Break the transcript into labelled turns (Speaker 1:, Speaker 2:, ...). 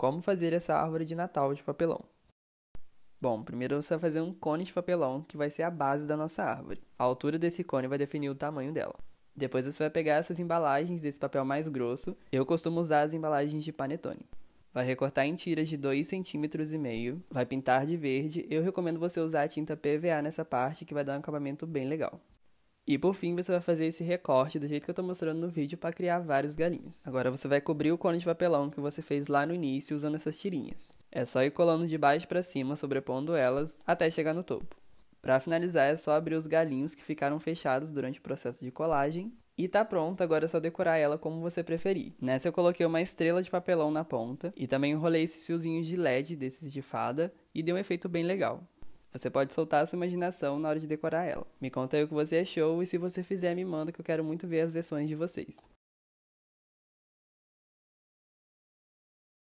Speaker 1: como fazer essa árvore de Natal de papelão. Bom, primeiro você vai fazer um cone de papelão, que vai ser a base da nossa árvore. A altura desse cone vai definir o tamanho dela. Depois você vai pegar essas embalagens desse papel mais grosso. Eu costumo usar as embalagens de panetone. Vai recortar em tiras de 2,5 cm, vai pintar de verde. Eu recomendo você usar a tinta PVA nessa parte, que vai dar um acabamento bem legal. E por fim, você vai fazer esse recorte do jeito que eu estou mostrando no vídeo para criar vários galinhos. Agora você vai cobrir o cone de papelão que você fez lá no início usando essas tirinhas. É só ir colando de baixo para cima, sobrepondo elas, até chegar no topo. Para finalizar, é só abrir os galinhos que ficaram fechados durante o processo de colagem. E tá pronto. agora é só decorar ela como você preferir. Nessa eu coloquei uma estrela de papelão na ponta e também enrolei esses fiozinhos de LED desses de fada e deu um efeito bem legal. Você pode soltar a sua imaginação na hora de decorar ela. Me conta aí o que você achou e se você fizer, me manda que eu quero muito
Speaker 2: ver as versões de vocês.